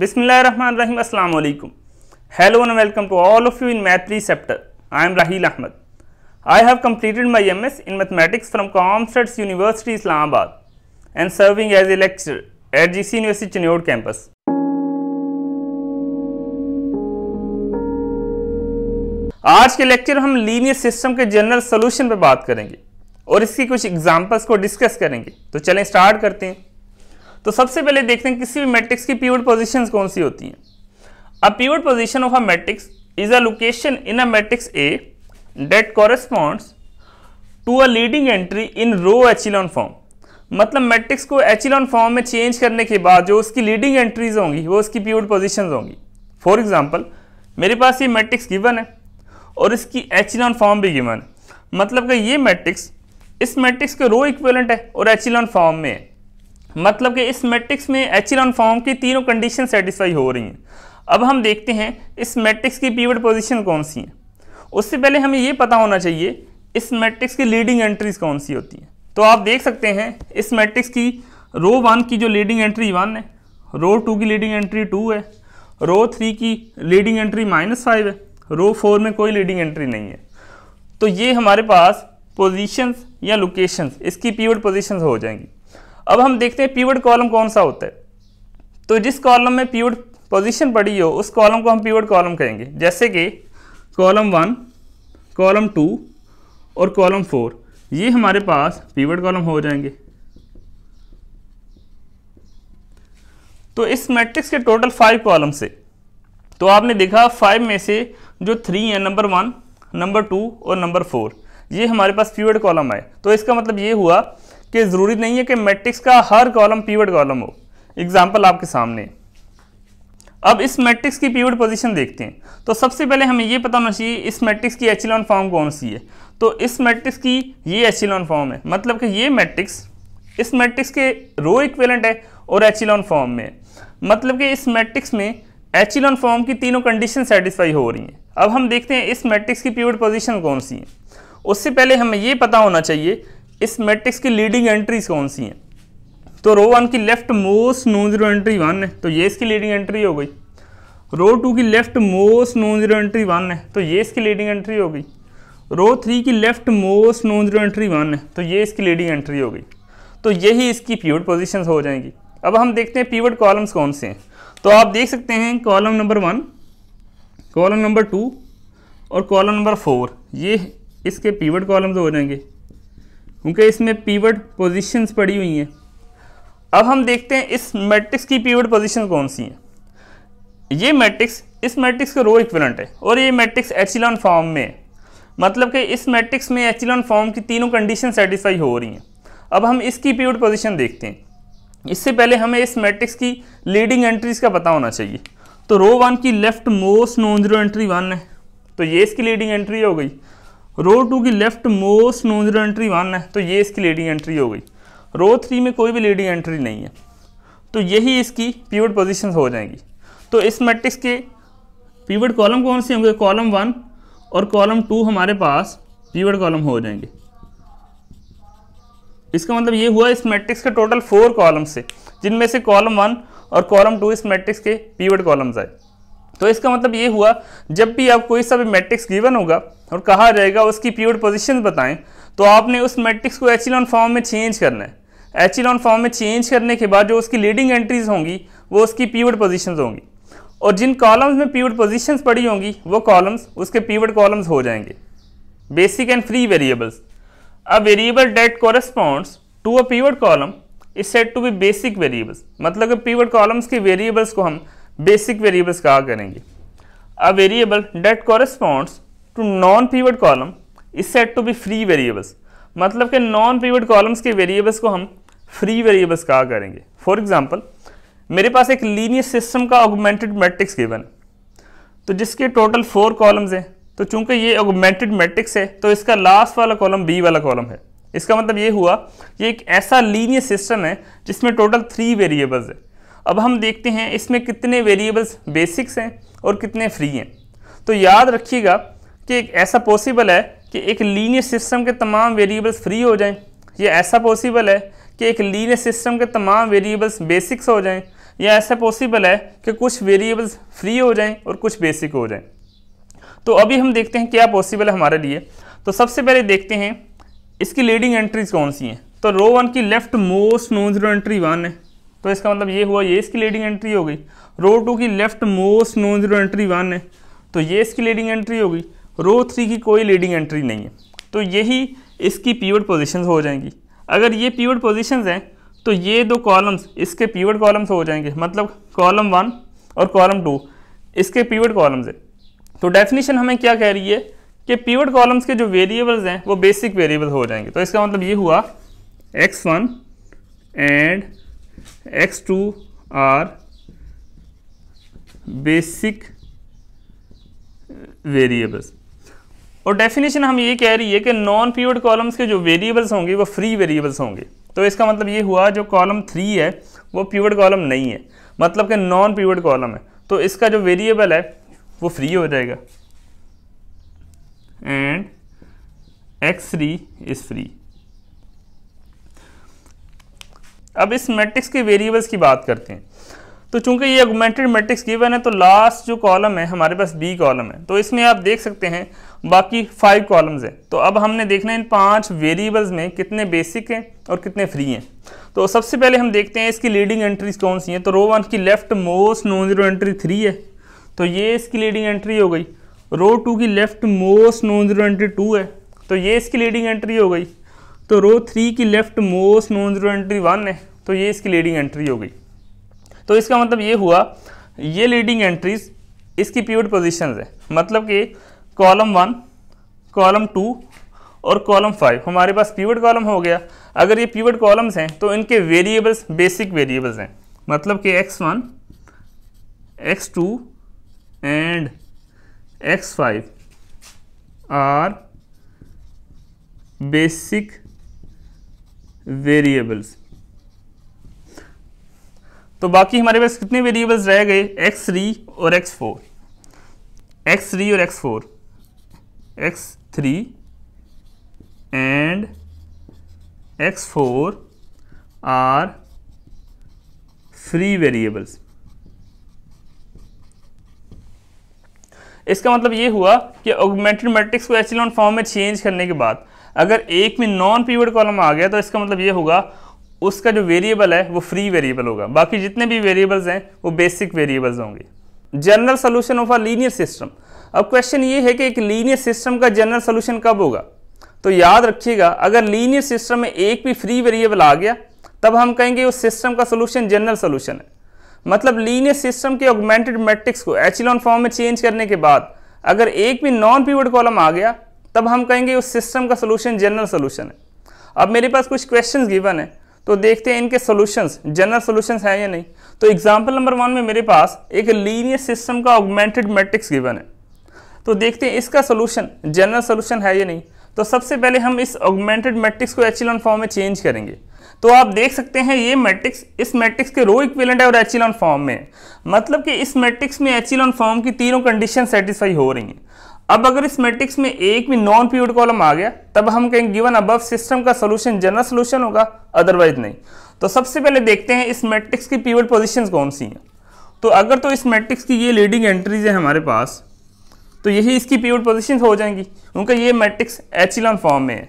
बिसमीम अस्सलाम वालेकुम hello and welcome to all of you in math scepter I am Raheel Ahmad I have completed my MS in mathematics from COMSATS university Islamabad and serving as a lecture at C university Chiniot campus आज के lecture हम linear system के general solution पर बात करेंगे और इसकी कुछ एग्जाम्पल्स को डिस्कस करेंगे तो चलें स्टार्ट करते हैं तो सबसे पहले देखते हैं किसी भी मैट्रिक्स की पीवट पोजिशन कौन सी होती हैं a pivot position of a matrix is a location in a matrix a that corresponds to a leading entry in row echelon form मतलब मैट्रिक्स को एचिलॉन फॉर्म में चेंज करने के बाद जो उसकी लीडिंग एंट्रीज होंगी वो उसकी पीवट पोजिशन होंगी फॉर एग्जाम्पल मेरे पास ये मैट्रिक्स गिवन है और इसकी एचिलॉन फॉर्म भी गिवन है मतलब कि ये मैट्रिक्स इस मैट्रिक्स के रो इक्वलेंट है और एचिलॉन फॉर्म में है मतलब कि इस मैट्रिक्स में एचिलॉन फॉर्म की तीनों कंडीशन सेटिस्फाई हो रही हैं अब हम देखते हैं इस मैट्रिक्स की पीवर्ड पोजिशन कौन सी है उससे पहले हमें ये पता होना चाहिए इस मैट्रिक्स की लीडिंग एंट्रीज कौन सी होती हैं तो आप देख सकते हैं इस मैट्रिक्स की रो वन की जो लीडिंग एंट्री वन है रो टू की लीडिंग एंट्री टू है रो थ्री की लीडिंग एंट्री माइनस फाइव है रो फोर में कोई लीडिंग एंट्री नहीं है तो ये हमारे पास पोजीशंस या लोकेशंस इसकी पीवर्ड पोजीशंस हो जाएंगी अब हम देखते हैं पीवर्ड कॉलम कौन सा होता है तो जिस कॉलम में पीवर्ड पोजीशन पड़ी हो उस कॉलम को हम पीवर्ड कॉलम कहेंगे जैसे कि कॉलम वन कॉलम टू और कॉलम फोर ये हमारे पास पीवर्ड कॉलम हो जाएंगे तो इस मैट्रिक्स के टोटल फाइव कॉलम से तो आपने देखा फाइव में से जो थ्री है नंबर वन नंबर टू और नंबर फोर ये हमारे पास पीवर्ड कॉलम आए तो इसका मतलब ये हुआ कि ज़रूरी नहीं है कि मैट्रिक्स का हर कॉलम पीवट कॉलम हो एग्जाम्पल आपके सामने अब इस मैट्रिक्स की पीवट पोजीशन देखते हैं तो सबसे पहले हमें ये पता होना चाहिए इस मैट्रिक्स की एचिलॉन फॉर्म कौन सी है तो इस मैट्रिक्स की ये एचिलॉन फॉर्म है मतलब कि ये मैट्रिक्स इस मैट्रिक्स के रो इक्वेलेंट है और एचिलॉन फॉर्म में मतलब कि इस मैट्रिक्स में एचिलॉन फॉर्म की तीनों कंडीशन सेटिस्फाई हो रही हैं अब हम देखते हैं इस मैट्रिक्स की पीवट पोजिशन कौन सी है उससे पहले हमें ये पता होना चाहिए इस मैट्रिक्स की लीडिंग एंट्रीज कौन सी हैं तो रो वन की left most non zero entry one है तो ये इसकी लीडिंग एंट्री हो गई रो टू की left most non zero entry one है तो ये इसकी लीडिंग एंट्री हो गई रो थ्री की left most non zero entry one है तो ये इसकी लीडिंग एंट्री हो गई तो यही इसकी पीवट पोजिशन हो जाएंगी अब हम देखते हैं पीवट कॉलम्स कौन से हैं तो आप देख सकते हैं column number one column number two और कॉलम नंबर फोर ये इसके पीवट कॉलम्स हो जाएंगे क्योंकि इसमें पीवर्ड पोजीशंस पड़ी हुई हैं अब हम देखते हैं इस मैट्रिक्स की पीवर्ड पोजीशन कौन सी हैं ये मैट्रिक्स इस मैट्रिक्स का रो इक्वलेंट है और ये मैट्रिक्स एचिलॉन फॉर्म में है मतलब कि इस मैट्रिक्स में एचिलॉन फॉर्म की तीनों कंडीशन सेटिस्फाई हो रही हैं अब हम इसकी पीवर्ड पोजिशन देखते हैं इससे पहले हमें इस मैट्रिक्स की लीडिंग एंट्रीज का पता होना चाहिए तो रो वन की left most non zero entry one है तो ये इसकी लीडिंग एंट्री हो गई रो टू की left most non zero entry one है तो ये इसकी लेडी एंट्री हो गई रो थ्री में कोई भी लेडी एंट्री नहीं है तो यही इसकी पीवर्ड पोजिशन हो जाएंगी तो इस मैट्रिक्स के पीवर्ड कॉलम कौन से होंगे कॉलम वन और कॉलम टू हमारे पास पीवर्ड कॉलम हो जाएंगे इसका मतलब ये हुआ इस मैट्रिक्स के टोटल फोर कॉलम्स से जिनमें से कॉलम वन और कॉलम टू इस मैट्रिक्स के पीवर्ड कॉलम्स आए तो इसका मतलब ये हुआ जब भी आप कोई सा भी मैट्रिक्स गिवन होगा और कहा जाएगा उसकी प्योर पोजिशन बताएं तो आपने उस मैट्रिक्स को एचिलॉन फॉर्म में चेंज करना है एचिलॉन फॉर्म में चेंज करने के बाद जो उसकी लीडिंग एंट्रीज होंगी वो उसकी प्योर पोजिशन होंगी और जिन कॉलम्स में प्योर पोजिशंस पड़ी होंगी वो कॉलम्स उसके प्योर कॉलम्स हो जाएंगे basic and free variables a variable that corresponds to a pure column is set to be basic variables मतलब प्योर कॉलम्स के वेरिएबल्स को हम बेसिक वेरिएबल्स कहा करेंगे a variable that corresponds to non pivot column is set to be free variables मतलब कि non pivot columns के variables को हम फ्री वेरिएबल्स कहा करेंगे फॉर एग्जाम्पल मेरे पास एक लीनियर सिस्टम का ऑगमेंटेड मैट्रिक्स गिवन है तो जिसके टोटल फोर कॉलम्स हैं तो चूंकि ये ऑगमेंटेड मैट्रिक्स है तो इसका लास्ट वाला कॉलम बी वाला कॉलम है इसका मतलब ये हुआ कि एक ऐसा लीनियर सिस्टम है जिसमें टोटल थ्री वेरिएबल्स है अब हम देखते हैं इसमें कितने वेरिएबल्स बेसिक्स हैं और कितने फ्री हैं तो याद रखिएगा कि एक ऐसा पॉसिबल है कि एक लीनियर सिस्टम के तमाम वेरिएबल्स फ्री हो जाएं या ऐसा पॉसिबल है कि एक लीनियर सिस्टम के तमाम वेरिएबल्स बेसिक्स हो जाएं या ऐसा पॉसिबल है कि कुछ वेरिएबल्स फ्री हो जाएं और कुछ बेसिक हो जाएं तो अभी हम देखते हैं क्या पॉसिबल है हमारे लिए तो सबसे पहले देखते हैं इसकी लीडिंग एंट्रीज कौन सी हैं तो रो वन की left most non zero entry one है तो इसका मतलब ये हुआ ये इसकी लीडिंग एंट्री हो गई रो टू की left most non zero entry one है तो ये इसकी लीडिंग एंट्री होगी रो थ्री की कोई लीडिंग एंट्री नहीं है तो यही इसकी पीवर्ड पोजिशन हो जाएंगी अगर ये पीवर्ड पोजिशन हैं तो ये दो कॉलम्स इसके पीवर्ड कॉलम्स हो जाएंगे मतलब कॉलम वन और कॉलम टू इसके पीवर्ड कॉलम्स हैं तो डेफिनेशन हमें क्या कह रही है कि पीवर्ड कॉलम्स के जो वेरिएबल्स हैं वो बेसिक वेरिएबल हो जाएंगे तो इसका मतलब ये हुआ x one and x2 are basic variables और डेफिनेशन हम ये कह रही है कि नॉन पीवर्ड कॉलम्स के जो वेरिएबल्स होंगे वो फ्री वेरिएबल्स होंगे तो इसका मतलब ये हुआ जो कॉलम थ्री है वो प्यवर्ड कॉलम नहीं है मतलब कि नॉन पीवर्ड कॉलम है तो इसका जो वेरिएबल है वो फ्री हो जाएगा and x three is free अब इस मैट्रिक्स के वेरिएबल्स की बात करते हैं तो चूंकि ये ऑगमेंटेड मैट्रिक्स गिवन है तो लास्ट जो कॉलम है हमारे पास बी कॉलम है तो इसमें आप देख सकते हैं बाकी फाइव कॉलम्स हैं तो अब हमने देखना है इन पांच वेरिएबल्स में कितने बेसिक हैं और कितने फ्री हैं तो सबसे पहले हम देखते हैं इसकी लीडिंग एंट्रीज कौन सी हैं तो रो वन की left most non zero entry three है तो ये इसकी लीडिंग एंट्री हो गई रो टू की left most non zero entry two है तो ये इसकी लीडिंग एंट्री हो गई तो रो थ्री की left most non zero entry one है तो ये इसकी लीडिंग एंट्री हो गई तो इसका मतलब ये हुआ ये लीडिंग एंट्रीज इसकी प्योर पोजिशन है मतलब कि कॉलम वन कॉलम टू और कॉलम फाइव हमारे पास पीवट कॉलम हो गया अगर ये पीवट कॉलम्स हैं तो इनके वेरिएबल्स बेसिक वेरिएबल्स हैं मतलब कि x one x two and x five are basic variables तो बाकी हमारे पास कितने वेरिएबल्स रह गए एक्स थ्री और एक्स फोर एक्स थ्री और x four x three and x four are free variables इसका मतलब ये हुआ कि ऑगमेंटेड मैट्रिक्स को एचिलॉन फॉर्म में चेंज करने के बाद अगर एक में नॉन पीवर्ड कॉलम आ गया तो इसका मतलब ये होगा उसका जो वेरिएबल है वो फ्री वेरिएबल होगा बाकी जितने भी वेरिएबल्स हैं वो बेसिक वेरिएबल्स होंगे general solution of a linear system अब क्वेश्चन ये है कि एक लीनियर सिस्टम का जनरल सोल्यूशन कब होगा तो याद रखिएगा अगर लीनियर सिस्टम में एक भी फ्री वेरिएबल आ गया तब हम कहेंगे उस सिस्टम का सोल्यूशन जनरल सोल्यूशन है मतलब लीनियर सिस्टम के ऑगमेंटेड मैट्रिक्स को एचिलॉन फॉर्म में चेंज करने के बाद अगर एक भी नॉन पीवर्ड कॉलम आ गया तब हम कहेंगे उस सिस्टम का सोल्यूशन जनरल सोल्यूशन है अब मेरे पास कुछ क्वेश्चन गिवन है तो देखते हैं इनके सॉल्यूशंस जनरल सॉल्यूशंस हैं या नहीं तो एग्जांपल नंबर वन में मेरे पास एक लीनियर सिस्टम का ऑगमेंटेड मैट्रिक्स गिवन है तो देखते हैं इसका सोल्यूशन जनरल सोल्यूशन है या नहीं तो सबसे पहले हम इस ऑगमेंटेड मैट्रिक्स को एचिलॉन फॉर्म में चेंज करेंगे तो आप देख सकते हैं ये मैट्रिक्स इस मैट्रिक्स के रो इक्विलेंट है और एच फॉर्म में मतलब कि इस मैट्रिक्स में एचिलॉन फॉर्म की तीनों कंडीशन सेटिस्फाई हो रही हैं अब अगर इस मैट्रिक्स में एक भी नॉन प्योर कॉलम आ गया तब हम कहेंगे गिवन अबव सिस्टम का सोल्यूशन जनरल सोल्यूशन होगा अदरवाइज नहीं तो सबसे पहले देखते हैं इस मैट्रिक्स की पीवल पोजिशन कौन सी हैं तो अगर तो इस मैट्रिक्स की ये लीडिंग एंट्रीज है हमारे पास तो यही इसकी पीवल पोजिशन हो जाएंगी उनका ये मैट्रिक्स एचिलॉन फॉर्म में है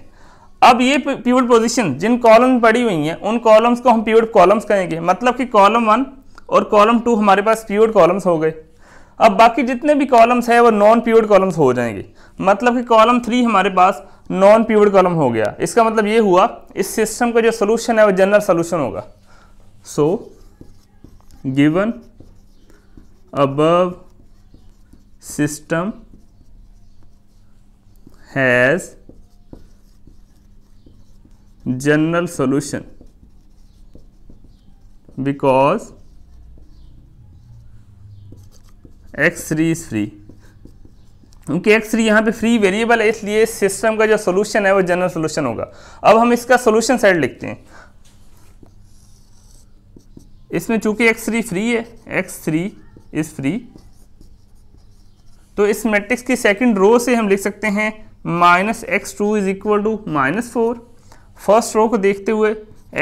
अब ये प्योर पोजिशन जिन कॉलम पड़ी हुई हैं उन कॉलम्स को हम प्योर कॉलम्स कहेंगे मतलब कि कॉलम वन और कॉलम टू हमारे पास प्योर कॉलम्स हो गए अब बाकी जितने भी कॉलम्स है वो नॉन प्योर्ड कॉलम्स हो जाएंगे मतलब कि कॉलम थ्री हमारे पास नॉन प्योर्ड कॉलम हो गया इसका मतलब ये हुआ इस सिस्टम का जो सोल्यूशन है वो जनरल सोल्यूशन होगा so given above system has general solution because x three is free क्योंकि एक्स थ्री यहाँ पे फ्री वेरिएबल है इसलिए सिस्टम का जो सोल्यूशन है वो जनरल सोल्यूशन होगा अब हम इसका सोल्यूशन साइड लिखते हैं इसमें चूंकि एक्स थ्री फ्री है एक्स थ्री इज फ्री तो इस मैट्रिक्स की सेकंड रो से हम लिख सकते हैं minus x two is equal to minus four first row को देखते हुए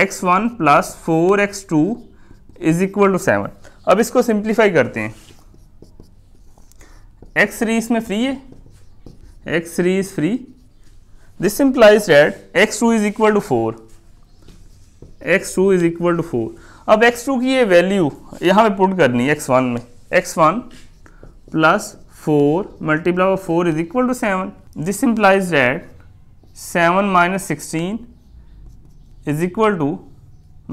x one plus four x two is equal to seven अब इसको सिंप्लीफाई करते हैं एक्स series में फ्री है x free this implies that x two is equal to four x two is equal to four अब x two की ये value यहाँ पे पुट करनी है एक्स वन में x one plus four multiply by four is equal to seven this implies that seven minus sixteen is equal to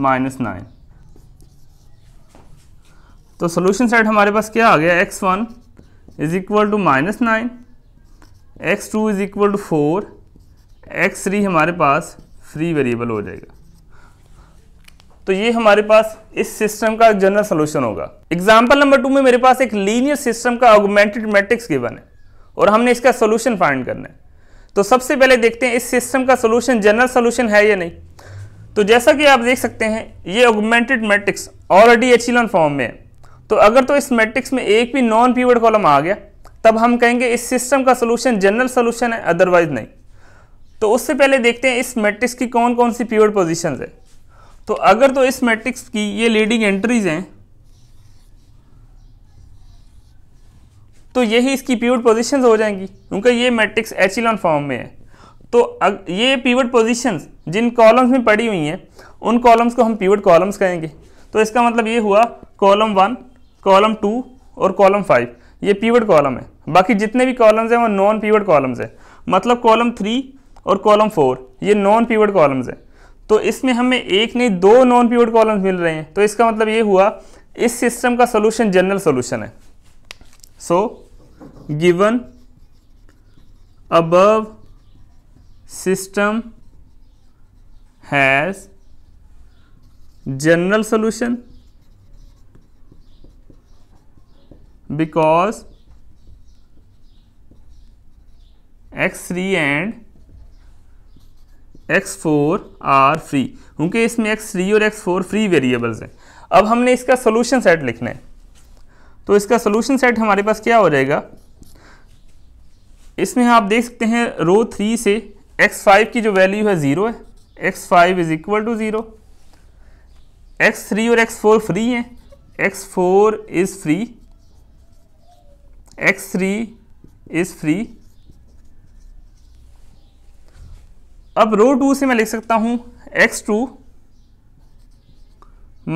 minus nine तो solution set हमारे पास क्या आ गया x one is equal to minus nine x two is equal to four x three हमारे पास free variable हो जाएगा तो ये हमारे पास इस सिस्टम का जनरल सोल्यूशन होगा एग्जाम्पल नंबर टू में मेरे पास एक लीनियर सिस्टम का ऑगमेंटेड मैट्रिक्स गिवन है और हमने इसका सोल्यूशन फाइंड करना है तो सबसे पहले देखते हैं इस सिस्टम का सोल्यूशन जनरल सोल्यूशन है या नहीं तो जैसा कि आप देख सकते हैं ये augmented matrix already echelon form में है तो अगर तो इस मैट्रिक्स में एक भी नॉन पीवर्ड कॉलम आ गया तब हम कहेंगे इस सिस्टम का सोल्यूशन जनरल सोल्यूशन है अदरवाइज नहीं तो उससे पहले देखते हैं इस मैट्रिक्स की कौन कौन सी पीवर्ड पोजिशन है तो अगर तो इस मैट्रिक्स की ये लीडिंग एंट्रीज हैं तो यही इसकी पीवर्ड पोजिशन हो जाएंगी क्योंकि ये मैट्रिक्स एचिलॉन फॉर्म में है तो अग, ये पीवर्ड पोजिशन जिन कॉलम्स में पड़ी हुई हैं उन कॉलम्स को हम पीवर्ड कॉलम्स कहेंगे तो इसका मतलब ये हुआ कॉलम वन कॉलम टू और कॉलम फाइव ये पीवर्ड कॉलम है बाकी जितने भी कॉलम्स हैं वो नॉन पीवर्ड कॉलम्स हैं मतलब कॉलम थ्री और कॉलम फोर ये नॉन पीवर्ड कॉलम्स हैं तो इसमें हमें एक नहीं दो नॉन पीवर्ड कॉलम्स मिल रहे हैं तो इसका मतलब ये हुआ इस सिस्टम का सोल्यूशन जनरल सोल्यूशन है so given above system has general solution because x3 and x4 are free क्योंकि इसमें x3 और x4 फ्री वेरिएबल्स हैं अब हमने इसका सोल्यूशन सेट लिखना है तो इसका सोल्यूशन सेट हमारे पास क्या हो जाएगा इसमें आप देख सकते हैं रो थ्री से x5 की जो वैल्यू है ज़ीरो है x5 five is equal to zero x और x4 फ्री हैं x4 is free x3 is free. अब रो टू से मैं लिख सकता हूं x2 two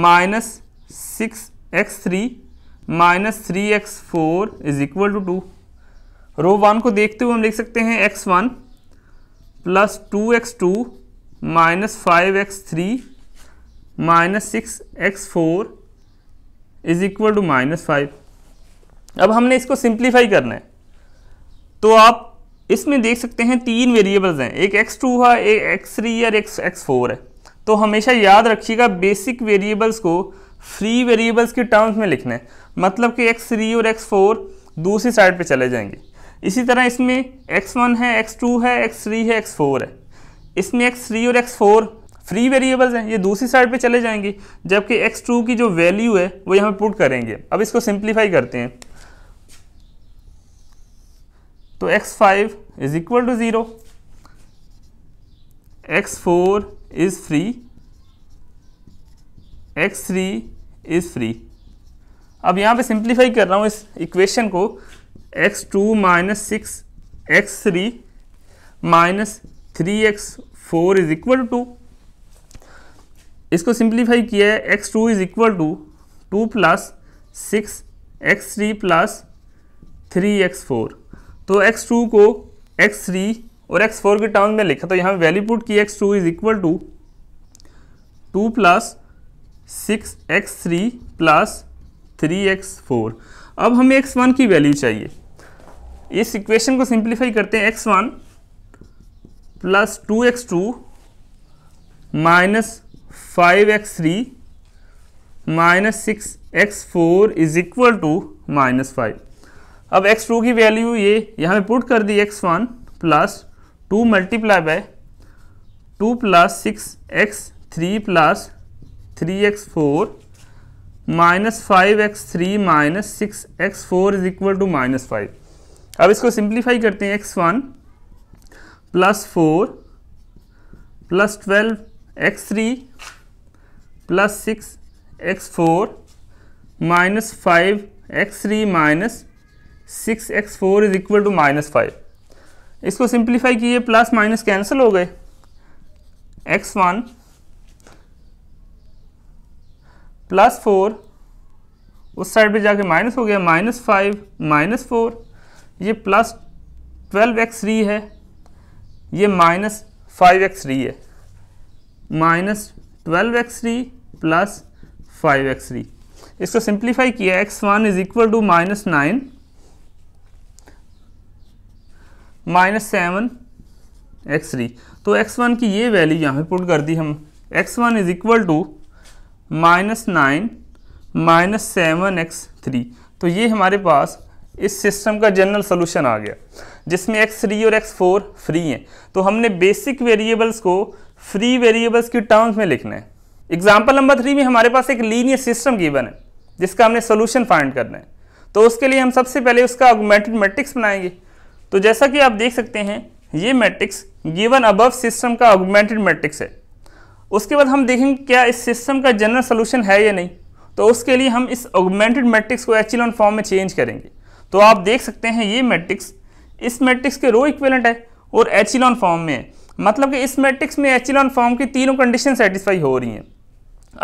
minus six x three minus three x four is equal to two row one को देखते हुए हम लिख सकते हैं x one plus two x two minus five x three minus six x four is equal to minus five अब हमने इसको सिंप्लीफाई करना है तो आप इसमें देख सकते हैं तीन वेरिएबल्स हैं एक एक्स टू है एक एक्स थ्री और एक एक्स फोर है तो हमेशा याद रखिएगा बेसिक वेरिएबल्स को फ्री वेरिएबल्स के टर्म्स में लिखना है मतलब कि एक्स थ्री और एक्स फोर दूसरी साइड पे चले जाएंगे इसी तरह इसमें एक्स वन है एक्स टू है एक्स थ्री है एक्स फोर है इसमें एक्स थ्री और एक्स फोर फ्री वेरिएबल्स हैं ये दूसरी साइड पे चले जाएंगे जबकि एक्स टू की जो वैल्यू है वो यहाँ पे पुट करेंगे अब इसको सिंप्लीफाई करते हैं तो x five is equal to zero x four is free x three is free अब यहाँ पे सिंप्लीफाई कर रहा हूँ इस इक्वेशन को x two minus six x three minus three x four is equal to इसको सिंप्लीफाई किया है x two is equal to two plus six x three plus three x four तो एक्स टू को x three और x four के term में लिखा तो यहाँ वैल्यू पुट की x two is equal to two plus six x three plus three x four अब हमें एक्स वन की वैल्यू चाहिए इस इक्वेशन को सिंप्लीफाई करते हैं x one plus two x two minus five x three minus six x four is equal to minus five अब x two की वैल्यू ये यहाँ पे पुट कर दी x one plus two multiply by two plus six x three plus three x four minus five x three minus six x four is equal to minus five अब इसको simplify करते हैं x one plus four plus twelve x three plus six x four minus five x three minus six x four is equal to minus five इसको simplify किए plus minus cancel हो गए x one plus four उस side पे जाके minus हो गया minus five minus four ये प्लस ट्वेल्व एक्स थ्री है ये माइनस फाइव एक्स थ्री है minus twelve x three plus five x three इसको सिंप्लीफाई किया x one is equal to minus nine minus seven x three तो x one की ये value यहाँ पे पुट कर दी हम x one is equal to minus nine minus seven x three तो ये हमारे पास इस सिस्टम का जनरल सोल्यूशन आ गया जिसमें एक्स थ्री और एक्स फोर फ्री हैं तो हमने बेसिक वेरिएबल्स को फ्री वेरिएबल्स की टर्म्स में लिखना है एग्जाम्पल नंबर थ्री में हमारे पास एक लीनियर सिस्टम गिवन है जिसका हमने सोल्यूशन फाइंड करना है तो उसके लिए हम सबसे पहले उसका ऑगमेंटेड मैट्रिक्स बनाएंगे तो जैसा कि आप देख सकते हैं ये मैट्रिक्स गिवन अबव सिस्टम का ऑगमेंटेड मैट्रिक्स है उसके बाद हम देखेंगे क्या इस सिस्टम का जनरल सोल्यूशन है या नहीं तो उसके लिए हम इस ऑगमेंटेड मैट्रिक्स को एचिलन फॉर्म में चेंज करेंगे तो आप देख सकते हैं ये मैट्रिक्स इस मैट्रिक्स के रो इक्वेलेंट है और एचिलॉन फॉर्म में है मतलब कि इस मैट्रिक्स में एचिलॉन फॉर्म की तीनों कंडीशन सेटिस्फाई हो रही हैं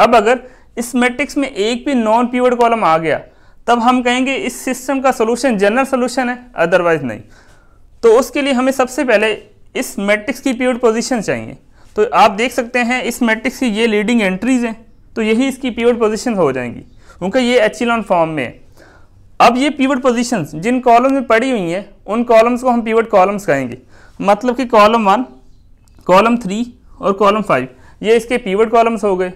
अब अगर इस मैट्रिक्स में एक भी नॉन पीवर्ड कॉलम आ गया तब हम कहेंगे इस सिस्टम का सोल्यूशन जनरल सोल्यूशन है अदरवाइज नहीं तो उसके लिए हमें सबसे पहले इस मैट्रिक्स की प्योर पोजीशन चाहिए तो आप देख सकते हैं इस मैट्रिक्स की ये लीडिंग एंट्रीज हैं तो यही इसकी प्योर पोजीशन हो जाएंगी क्योंकि ये एचिलॉन फॉर्म में है अब ये पीवट पोजीशंस जिन कॉलम में पड़ी हुई हैं उन कॉलम्स को हम पीवट कॉलम्स कहेंगे मतलब कि कॉलम वन कॉलम थ्री और कॉलम फाइव ये इसके पीवट कॉलम्स हो गए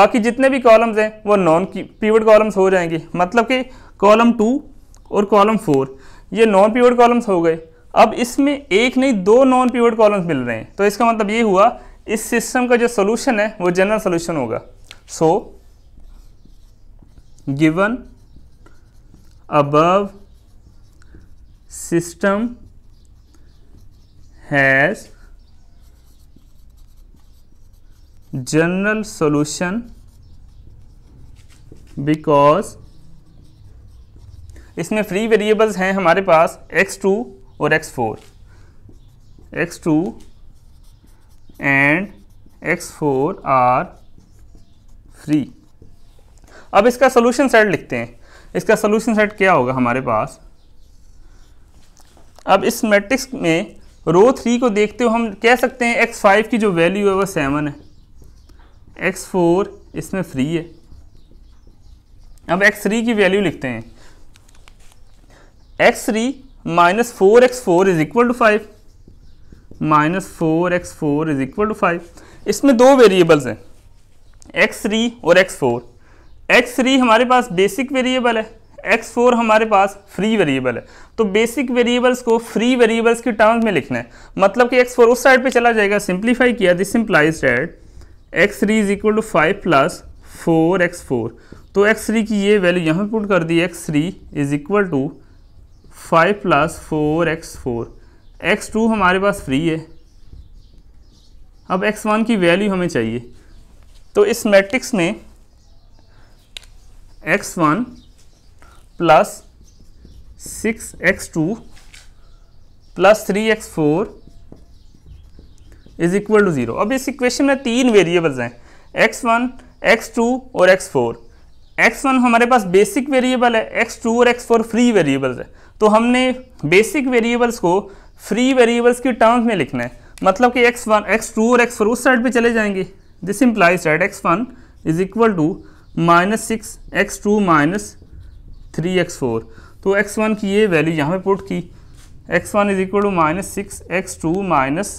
बाकी जितने भी कॉलम्स हैं वो नॉन पीवट कॉलम्स हो जाएंगे मतलब कि कॉलम टू और कॉलम फोर ये नॉन पीवट कॉलम्स हो गए अब इसमें एक नहीं दो नॉन पीवर्ड कॉलम्स मिल रहे हैं तो इसका मतलब ये हुआ इस सिस्टम का जो सोल्यूशन है वो जनरल सोल्यूशन होगा so given above system has general solution because इसमें फ्री वेरिएबल्स हैं हमारे पास x2 और x four x two and x four are free अब इसका सोल्यूशन सेट लिखते हैं इसका सोल्यूशन सेट क्या होगा हमारे पास अब इस मैट्रिक्स में रो थ्री को देखते हुए हम कह सकते हैं एक्स फाइव की जो वैल्यू है वो सेवन है एक्स फोर इसमें फ्री है अब एक्स थ्री की वैल्यू लिखते हैं x three minus four x four is equal to five minus four x four is equal to five इसमें दो वेरिएबल्स हैं एक्स थ्री और एक्स फोर एक्स थ्री हमारे पास बेसिक वेरिएबल है एक्स फोर हमारे पास फ्री वेरिएबल है तो बेसिक वेरिएबल्स को फ्री वेरिएबल्स के टर्म्स में लिखना है मतलब कि एक्स फोर उस साइड पे चला जाएगा सिंप्लीफाई किया this implies that x three is equal to five plus four x four तो एक्स थ्री की ये वैल्यू यहाँ पुट कर दी x three is equal to five plus four x four x two हमारे पास फ्री है अब एक्स वन की वैल्यू हमें चाहिए तो इस मैट्रिक्स में x one plus six x two plus three x four is equal to zero अब इस इक्वेशन में तीन वेरिएबल्स हैं एक्स वन एक्स टू और एक्स फोर एक्स वन हमारे पास बेसिक वेरिएबल है एक्स टू और एक्स फोर फ्री वेरिएबल्स है तो हमने बेसिक वेरिएबल्स को फ्री वेरिएबल्स की टर्म्स में लिखना है मतलब कि एक्स वन एक्स टू और एक्स फोर उस साइड पे चले जाएंगे this implies that x one is equal to minus six x two minus three x four तो एक्स वन की ये वैल्यू यहाँ पे पुट की x one is equal to minus six x two minus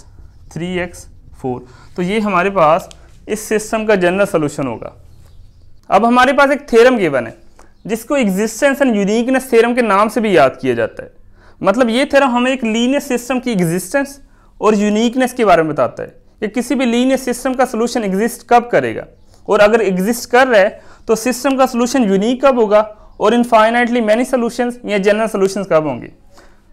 three x four तो ये हमारे पास इस सिस्टम का जनरल सोल्यूशन होगा अब हमारे पास एक थेरम गिवन है जिसको एग्जिस्टेंस एंड यूनिकनेस थ्योरम के नाम से भी याद किया जाता है मतलब ये थ्योरम हमें एक लीनियर सिस्टम की एग्जिस्टेंस और यूनिकनेस के बारे में बताता है कि किसी भी लीनियर सिस्टम का सोल्यूशन एग्जिस्ट कब करेगा और अगर एग्जिस्ट कर रहा है तो सिस्टम का सोल्यूशन यूनिक कब होगा और इनफाइनाइटली मैनी सोल्यूशंस या जनरल सोल्यूशंस कब होंगे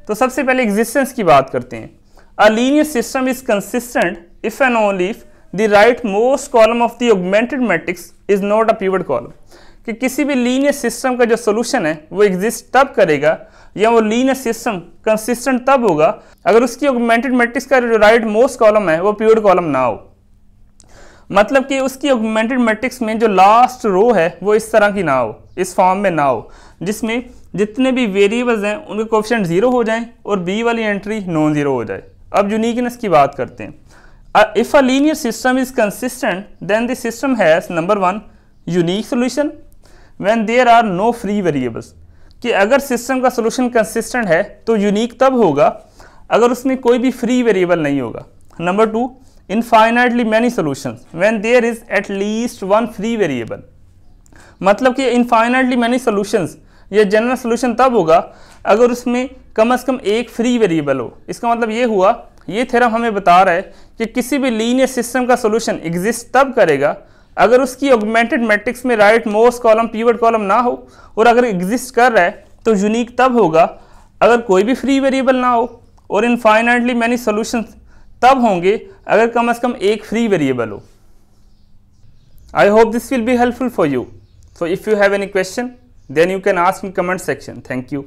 तो सबसे पहले एग्जिस्टेंस की बात करते हैं a linear system is consistent if and only if the right most column of the augmented matrix is not a pivot column कि किसी भी लीनियर सिस्टम का जो सोल्यूशन है वो एग्जिस्ट तब करेगा या वो लीनियर सिस्टम कंसिस्टेंट तब होगा अगर उसकी ऑगमेंटेड मैट्रिक्स का जो राइट मोस्ट कॉलम है वो प्योर कॉलम ना हो मतलब कि उसकी ऑगमेंटेड मैट्रिक्स में जो लास्ट रो है वो इस तरह की ना हो इस फॉर्म में ना हो जिसमें जितने भी वेरिएबल्स हैं उनके क्वेश्चन ज़ीरो हो जाएं और बी वाली एंट्री नॉन ज़ीरो हो जाए अब यूनिकनेस की बात करते हैं if a linear system is consistent then the system has number one unique solution when there are no free variables कि अगर सिस्टम का सोल्यूशन कंसिस्टेंट है तो यूनिक तब होगा अगर उसमें कोई भी फ्री वेरिएबल नहीं होगा number two infinitely many solution when there is at least one free variable मतलब कि इनफाइनाइटली मैनी सोल्यूशंस या जनरल सोल्यूशन तब होगा अगर उसमें कम अज़ कम एक फ्री वेरिएबल हो इसका मतलब ये हुआ ये थेरम हमें बता रहा है कि किसी भी लीनियर सिस्टम का सोल्यूशन एग्जिस्ट तब करेगा अगर उसकी ऑगमेंटेड मैट्रिक्स में right most column pivot column ना हो और अगर एग्जिस्ट कर रहा है तो यूनिक तब होगा अगर कोई भी फ्री वेरिएबल ना हो और इनफाइनाइटली मैनी सोल्यूशन तब होंगे अगर कम अज़ कम एक फ्री वेरिएबल हो I hope this will be helpful for you so if you have any question then you can ask in comment section thank you